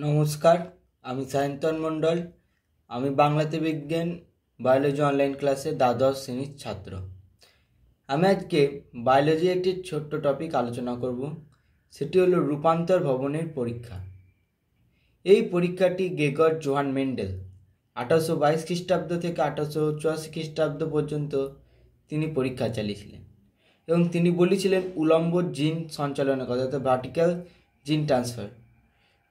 নমস্কার আমি সায়ন্তন মণ্ডল আমি বাংলাতে বিজ্ঞান বায়োলজি অনলাইন ক্লাসে দ্বাদশ শ্রেণীর ছাত্র আমি আজকে বায়োলজি একটি ছোট্ট টপিক আলোচনা করব সেটি হলো রূপান্তর ভবনের পরীক্ষা এই পরীক্ষাটি গেগর জোহান মেন্ডেল আঠারোশো বাইশ খ্রিস্টাব্দ থেকে আঠারোশো চুয়াশি খ্রিস্টাব্দ পর্যন্ত তিনি পরীক্ষা চালিয়েছিলেন এবং তিনি বলেছিলেন উলম্ব জিন সঞ্চালনের কথা অর্থাৎ ভার্টিক্যাল জিন ট্রান্সফার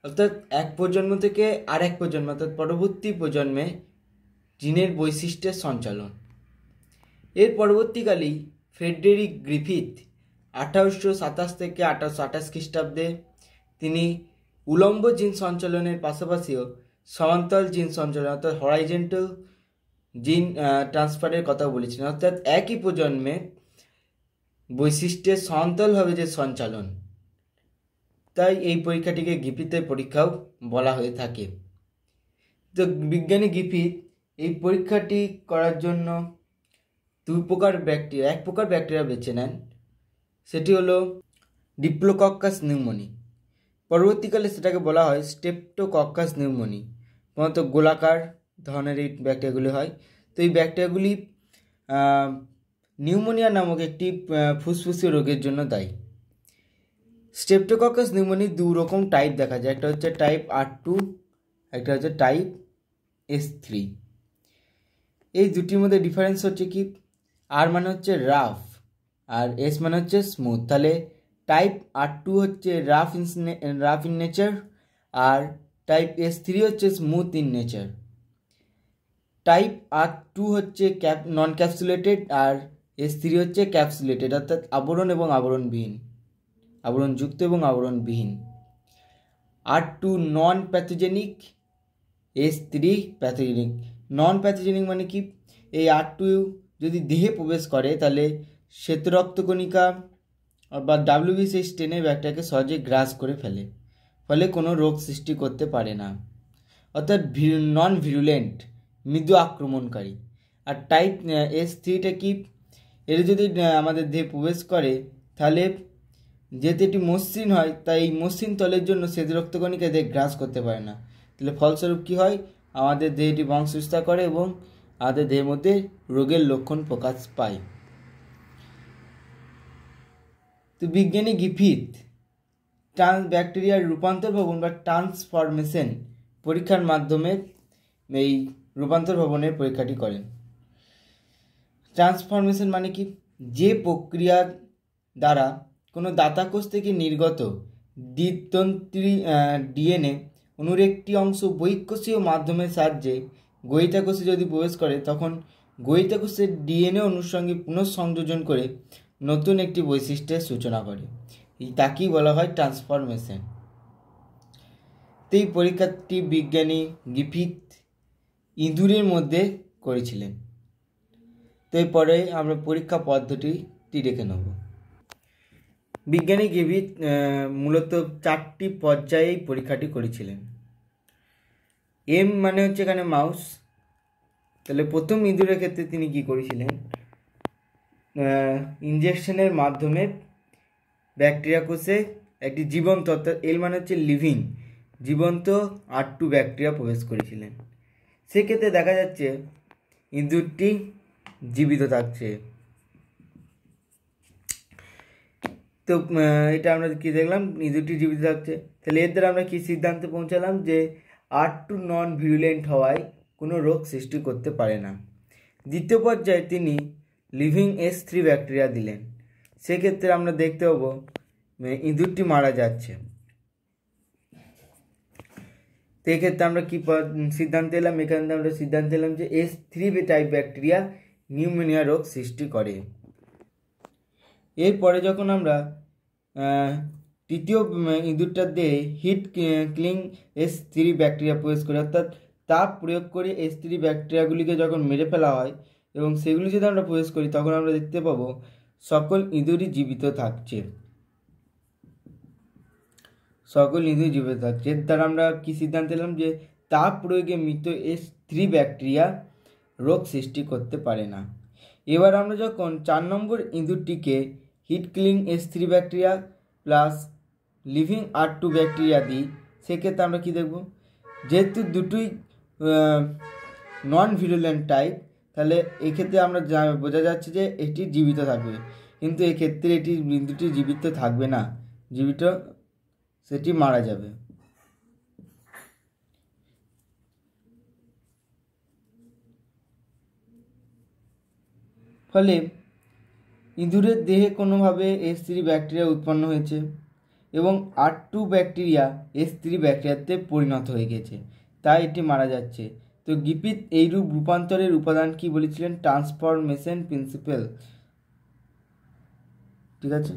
অর্থাৎ এক প্রজন্ম থেকে আর এক প্রজন্ম অর্থাৎ পরবর্তী প্রজন্মে জিনের বৈশিষ্ট্যের সঞ্চালন এর পরবর্তীকালেই ফেডেরিক গ্রিফিথ আঠারোশো সাতাশ থেকে আঠারোশো আঠাশ খ্রিস্টাব্দে তিনি উলম্ব জিন সঞ্চালনের পাশাপাশিও সমান্তল জিন সঞ্চালন অর্থাৎ হরাইজেন্টাল জিন ট্রান্সফারের কথা বলেছিলেন অর্থাৎ একই প্রজন্মে বৈশিষ্ট্যের সমান্তলভাবে যে সঞ্চালন তাই এই পরীক্ষাটিকে গিপিতে পরীক্ষাও বলা হয়ে থাকে তো বিজ্ঞানী গিফিত এই পরীক্ষাটি করার জন্য দুই প্রকার ব্যাকটেরিয়া এক প্রকার ব্যাকটেরিয়া বেছে নেন সেটি হলো ডিপ্লোকক্কাস নিউমনি পরবর্তীকালে সেটাকে বলা হয় স্টেপটোকক্কাস নিউমনি মূলত গোলাকার ধরনের এই ব্যাকটেরিয়াগুলি হয় তো এই ব্যাকটেরিয়াগুলি নিউমোনিয়া নামক একটি ফুসফুসীয় রোগের জন্য দায়ী স্টেপটোকস নিউমোনি দু রকম টাইপ দেখা যায় একটা হচ্ছে টাইপ আর টু একটা হচ্ছে টাইপ এস থ্রি এই দুটির মধ্যে ডিফারেন্স হচ্ছে কি আর মানে হচ্ছে রাফ আর এস মানে হচ্ছে স্মুথ তাহলে টাইপ আর টু হচ্ছে rough in rough in nature আর টাইপ এস থ্রি হচ্ছে smooth in nature type R two হচ্ছে ক্যাপ নন ক্যাপসুলেটেড আর এস থ্রি হচ্ছে ক্যাপসুলেটেড অর্থাৎ আবরণ এবং আবরণবিহীন আবরণযুক্ত এবং আবরণবিহীন R two non pathogenic S three pathogenic non pathogenic মানে কি এই আর টু যদি দেহে প্রবেশ করে তাহলে শ্বেত রক্তকণিকা বা ডাব্লিউবিসিএস টেনে ব্যাগটাকে সহজে গ্রাস করে ফেলে ফলে কোনো রোগ সৃষ্টি করতে পারে না অর্থাৎ নন ভিরুলেন্ট মৃদু আক্রমণকারী আর টাইপ এস থ্রিটা কি এটা যদি আমাদের দেহে প্রবেশ করে তাহলে যেহেতু এটি মসৃণ হয় তাই এই মসৃণ তলের জন্য শ্বেত রক্তকণিকা দেহ গ্রাস করতে পারে না তাহলে ফলস্বরূপ কী হয় আমাদের দেহটি বংশবিস্তার করে এবং আমাদের দেহের মধ্যে রোগের লক্ষণ প্রকাশ পায় তো বিজ্ঞানী গিফিত ট্রান্স ব্যাকটেরিয়ার রূপান্তর ভবন বা ট্রান্সফরমেশন পরীক্ষার মাধ্যমে এই রূপান্তর ভবনের পরীক্ষাটি করেন ট্রান্সফরমেশন মানে কি যে প্রক্রিয়া দ্বারা কোনো দাতাকোষ থেকে নির্গত দ্বিতন্ত্রী ডিএনএ অনুর একটি অংশ বৈকোষীয় মাধ্যমের সাহায্যে কোষে যদি প্রবেশ করে তখন গৈতাকোষের ডিএনএ অনুষঙ্গে পুনঃসংযোজন করে নতুন একটি বৈশিষ্ট্যের সূচনা করে তাকেই বলা হয় ট্রান্সফরমেশন এই পরীক্ষাটি বিজ্ঞানী গিফিত ইঁদুরের মধ্যে করেছিলেন তো এরপরে আমরা পরীক্ষা পদ্ধতিটি দেখে নেব বিজ্ঞানী গেভি মূলত চারটি পর্যায়ে পরীক্ষাটি করেছিলেন এম মানে হচ্ছে এখানে মাউস তাহলে প্রথম ইঁদুরের ক্ষেত্রে তিনি কি করেছিলেন ইঞ্জেকশনের মাধ্যমে ব্যাকটেরিয়া কোষে একটি জীবন্ত অর্থাৎ এল মানে হচ্ছে লিভিং জীবন্ত আর টু ব্যাকটেরিয়া প্রবেশ করেছিলেন সেক্ষেত্রে দেখা যাচ্ছে ইঁদুরটি জীবিত থাকছে তো এটা আমরা কি দেখলাম ইঁদুরটি জীবিত থাকছে তাহলে এর দ্বারা আমরা কী সিদ্ধান্তে পৌঁছালাম যে আর টু নন ভিরুলেন্ট হওয়ায় কোনো রোগ সৃষ্টি করতে পারে না দ্বিতীয় পর্যায়ে তিনি লিভিং এস থ্রি ব্যাকটেরিয়া দিলেন সেক্ষেত্রে আমরা দেখতে পাবো ইঁদুরটি মারা যাচ্ছে তো এক্ষেত্রে আমরা কী সিদ্ধান্ত এলাম এখান থেকে আমরা সিদ্ধান্ত এলাম যে S three type bacteria pneumonia রোগ সৃষ্টি করে এরপরে যখন আমরা তৃতীয় ইঁদুরটা দিয়ে heat killing S three bacteria প্রয়োগ করে অর্থাৎ তাপ প্রয়োগ করে এস থ্রি ব্যাকটেরিয়াগুলিকে যখন মেরে ফেলা হয় এবং সেগুলি যদি আমরা প্রয়োগ করি তখন আমরা দেখতে পাবো সকল ইঁদুরই জীবিত থাকছে সকল ইঁদুর জীবিত থাকছে দ্বারা আমরা কী সিদ্ধান্ত নিলাম যে তাপ প্রয়োগে মৃত এস থ্রি ব্যাকটেরিয়া রোগ সৃষ্টি করতে পারে না এবার আমরা যখন চার নম্বর ইঁদুরটিকে heat killing S three bacteria plus living R two bacteria দিই সেক্ষেত্রে আমরা কী দেখব যেহেতু দুটোই নন ভিরুলেন্ট টাইপ তাহলে এক্ষেত্রে আমরা বোঝা যাচ্ছে যে এটি জীবিত থাকবে কিন্তু এক্ষেত্রে এটি দুটি জীবিত থাকবে না জীবিত সেটি মারা যাবে ফলে ইঁদুরের দেহে কোনোভাবে এস থ্রি ব্যাকটেরিয়া উৎপন্ন হয়েছে এবং R two bacteria S three ব্যাকটেরিয়াতে পরিণত হয়ে গেছে তাই এটি মারা যাচ্ছে তো গিপিত এইরূপ রূপান্তরের উপাদান কি বলেছিলেন ট্রান্সফরমেশন প্রিন্সিপাল ঠিক আছে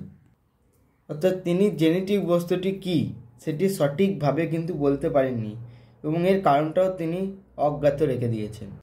অর্থাৎ তিনি জেনেটিক বস্তুটি কি সেটি সঠিকভাবে কিন্তু বলতে পারেননি এবং এর কারণটাও তিনি অজ্ঞাত রেখে দিয়েছেন